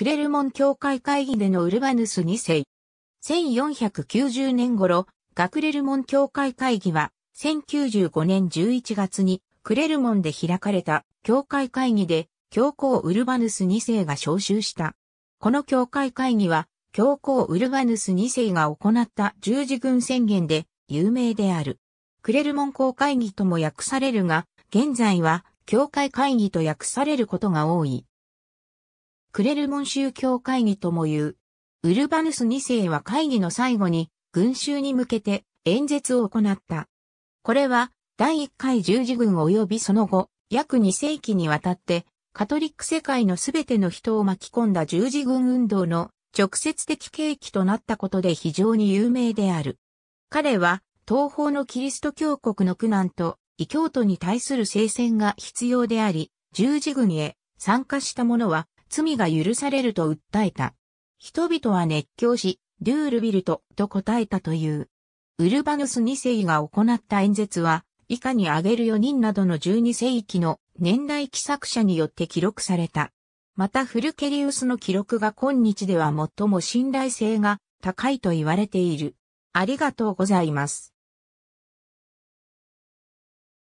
クレルモン教会会議でのウルバヌス2世。1490年頃、ガクレルモン教会会議は、1095年11月にクレルモンで開かれた教会会議で、教皇ウルバヌス2世が招集した。この教会会議は、教皇ウルバヌス2世が行った十字軍宣言で有名である。クレルモン公会議とも訳されるが、現在は教会会議と訳されることが多い。クレルモン宗教会議とも言う。ウルバヌス2世は会議の最後に、群衆に向けて演説を行った。これは、第1回十字軍及びその後、約2世紀にわたって、カトリック世界のすべての人を巻き込んだ十字軍運動の直接的契機となったことで非常に有名である。彼は、東方のキリスト教国の苦難と、異教徒に対する聖戦が必要であり、十字軍へ参加した者は、罪が許されると訴えた。人々は熱狂し、デュールビルトと答えたという。ウルバヌス2世が行った演説は、以下に挙げる4人などの12世紀の年代記作者によって記録された。またフルケリウスの記録が今日では最も信頼性が高いと言われている。ありがとうございます。